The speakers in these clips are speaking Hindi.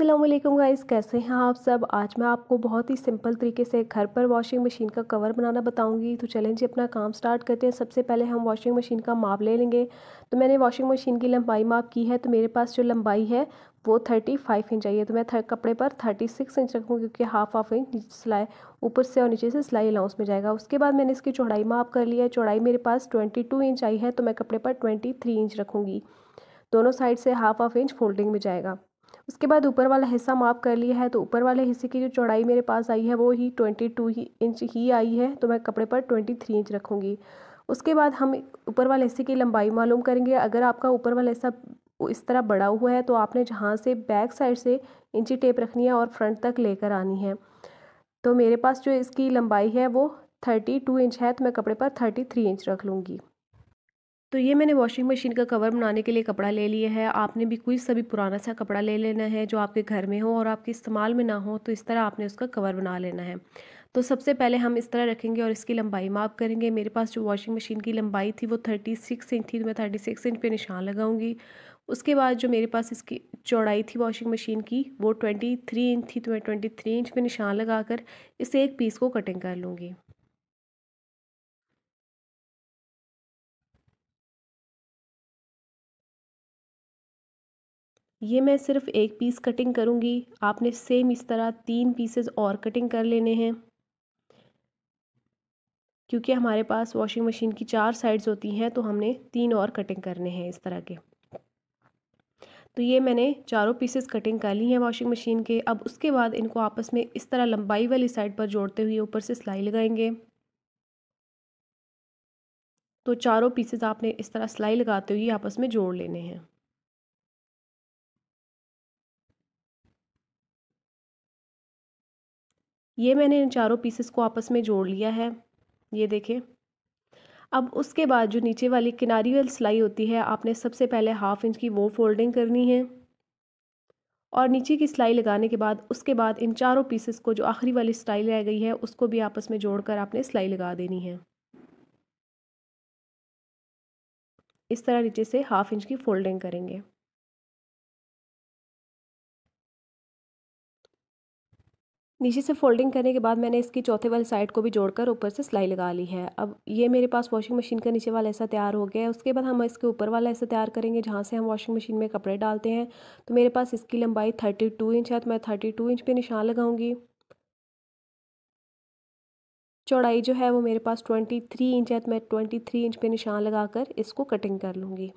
असलम गाइस कैसे हैं आप सब आज मैं आपको बहुत ही सिंपल तरीके से घर पर वॉशिंग मशीन का कवर बनाना बताऊंगी तो चलें जी अपना काम स्टार्ट करते हैं सबसे पहले हम वॉशिंग मशीन का माप ले लेंगे तो मैंने वॉशिंग मशीन की लंबाई माप की है तो मेरे पास जो लंबाई है वो थर्टी फाइव इंच आई है तो मैं कपड़े पर थर्टी सिक्स इंच रखूँगी क्योंकि हाफ हाफ इंच सिलाई ऊपर से और नीचे से सिलाई अलाउंस में जाएगा उसके बाद मैंने इसकी चौड़ाई माप कर लिया है चौड़ाई मेरे पास ट्वेंटी टू इंच आई है तो मैं कपड़े पर ट्वेंटी थ्री इंच रखूँगी दोनों साइड से हाफ हाफ इंच फोल्डिंग में जाएगा उसके बाद ऊपर वाला हिस्सा माफ़ कर लिया है तो ऊपर वाले हिस्से की जो चौड़ाई मेरे पास आई है वो ही ट्वेंटी टू ही इंच ही आई है तो मैं कपड़े पर ट्वेंटी थ्री इंच रखूँगी उसके बाद हम ऊपर वाले हिस्से की लंबाई मालूम करेंगे अगर आपका ऊपर वाला हिस्सा इस तरह बड़ा हुआ है तो आपने जहाँ से बैक साइड से इंची टेप रखनी है और फ्रंट तक लेकर आनी है तो मेरे पास जो इसकी लंबाई है वो थर्टी टू इंच है तो मैं कपड़े पर थर्टी थ्री इंच रख लूँगी तो ये मैंने वॉशिंग मशीन का कवर बनाने के लिए कपड़ा ले लिया है आपने भी कोई सभी पुराना सा कपड़ा ले लेना है जो आपके घर में हो और आपके इस्तेमाल में ना हो तो इस तरह आपने उसका कवर बना लेना है तो सबसे पहले हम इस तरह रखेंगे और इसकी लंबाई माप करेंगे मेरे पास जो वॉशिंग मशीन की लंबाई थी वो थर्टी सिक्स इंच थी तो मैं थर्टी सिक्स इंच पर निशान लगाऊंगी उसके बाद जो मेरे पास इसकी चौड़ाई थी वॉशिंग मशीन की वो ट्वेंटी थ्री इंच थी तो मैं ट्वेंटी थ्री इंच पर निशान लगाकर इस एक पीस को कटिंग कर लूँगी ये मैं सिर्फ एक पीस कटिंग करूँगी आपने सेम इस तरह तीन पीसेस और कटिंग कर लेने हैं क्योंकि हमारे पास वॉशिंग मशीन की चार साइड्स होती हैं तो हमने तीन और कटिंग करने हैं इस तरह के तो ये मैंने चारों पीसेस कटिंग कर ली हैं वॉशिंग मशीन के अब उसके बाद इनको आपस में इस तरह लंबाई वाली साइड पर जोड़ते हुए ऊपर से सिलाई लगाएंगे तो चारों पीसेस आपने इस तरह सिलाई लगाते हुए आपस में जोड़ लेने हैं ये मैंने इन चारों पीसेस को आपस में जोड़ लिया है ये देखें अब उसके बाद जो नीचे वाली किनारी वाली सिलाई होती है आपने सबसे पहले हाफ इंच की वो फोल्डिंग करनी है और नीचे की सिलाई लगाने के बाद उसके बाद इन चारों पीसेस को जो आखिरी वाली सिलाई रह गई है उसको भी आपस में जोड़कर आपने सिलाई लगा देनी है इस तरह नीचे से हाफ इंच की फोल्डिंग करेंगे नीचे से फोल्डिंग करने के बाद मैंने इसकी चौथे वाले साइड को भी जोड़कर ऊपर से सिलाई लगा ली है अब ये मेरे पास वॉशिंग मशीन का नीचे वाला ऐसा तैयार हो गया है उसके बाद हम इसके ऊपर वाला ऐसा तैयार करेंगे जहाँ से हम वॉशिंग मशीन में कपड़े डालते हैं तो मेरे पास इसकी लंबाई थर्टी टू इंच है तो मैं थर्टी टू इंच पर निशान लगाऊंगी चौड़ाई जो है वो मेरे पास ट्वेंटी थ्री इंच है तो मैं ट्वेंटी थ्री इंच पर निशान लगाकर इसको कटिंग कर लूँगी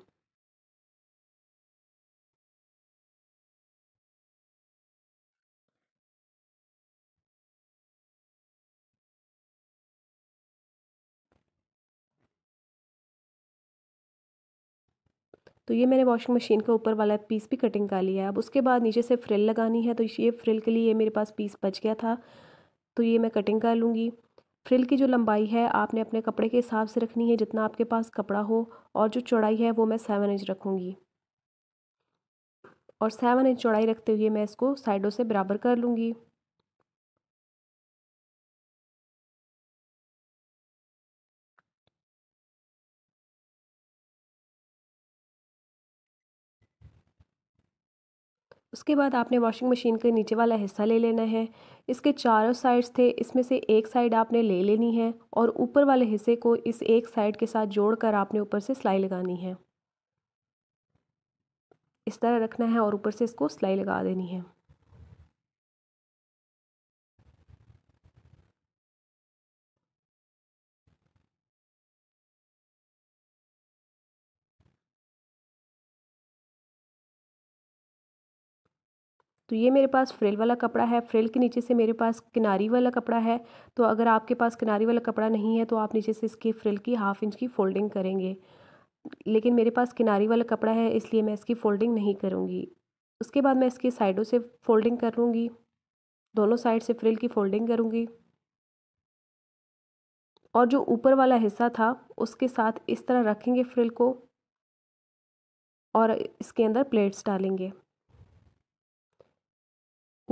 तो ये मैंने वॉशिंग मशीन का ऊपर वाला पीस भी कटिंग कर लिया है अब उसके बाद नीचे से फ्रिल लगानी है तो ये फ्रिल के लिए मेरे पास पीस बच गया था तो ये मैं कटिंग कर लूँगी फ्रिल की जो लंबाई है आपने अपने कपड़े के हिसाब से रखनी है जितना आपके पास कपड़ा हो और जो चौड़ाई है वो मैं सेवन इंच रखूँगी और सेवन इंच चौड़ाई रखते हुए मैं इसको साइडों से बराबर कर लूँगी उसके बाद आपने वॉशिंग मशीन के नीचे वाला हिस्सा ले लेना है इसके चारों साइड्स थे इसमें से एक साइड आपने ले लेनी है और ऊपर वाले हिस्से को इस एक साइड के साथ जोड़कर आपने ऊपर से सिलाई लगानी है इस तरह रखना है और ऊपर से इसको सिलाई लगा देनी है तो ये मेरे पास फ्रिल वाला कपड़ा है फ्रिल के नीचे से मेरे पास किनारी वाला कपड़ा है तो अगर आपके पास किनारी वाला कपड़ा नहीं है तो आप नीचे से इसकी फ्रिल की हाफ इंच की फोल्डिंग करेंगे लेकिन मेरे पास किनारी वाला कपड़ा है इसलिए मैं इसकी फ़ोल्डिंग नहीं करूँगी उसके बाद मैं इसकी साइडों से फोल्डिंग कर लूँगी दोनों साइड से फ्रिल की फ़ोल्डिंग करूँगी और जो ऊपर वाला हिस्सा था उसके साथ इस तरह रखेंगे फ्रिल को और इसके अंदर प्लेट्स डालेंगे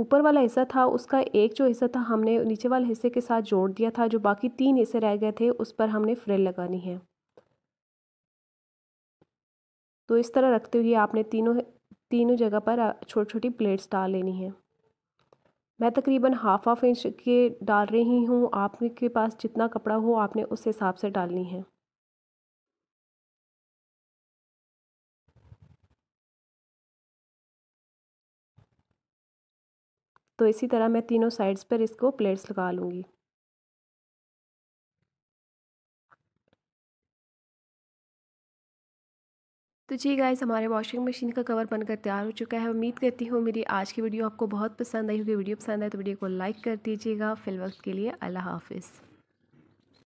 ऊपर वाला हिस्सा था उसका एक जो हिस्सा था हमने नीचे वाले हिस्से के साथ जोड़ दिया था जो बाकी तीन हिस्से रह गए थे उस पर हमने फ्रिल लगानी है तो इस तरह रखते हुए आपने तीनों तीनों जगह पर छोटी छोटी प्लेट्स डाल लेनी है मैं तकरीबन हाफ हाफ इंच के डाल रही हूँ आपके पास जितना कपड़ा हो आपने उस हिसाब से डालनी है तो इसी तरह मैं तीनों साइड्स पर इसको प्लेट्स लगा लूँगी तो जी गाइस हमारे वॉशिंग मशीन का कवर बनकर तैयार हो चुका है उम्मीद करती हूँ मेरी आज की वीडियो आपको बहुत पसंद आई होगी वीडियो पसंद आए तो वीडियो को लाइक कर दीजिएगा फिल वक्त के लिए अल्लाह हाफिज़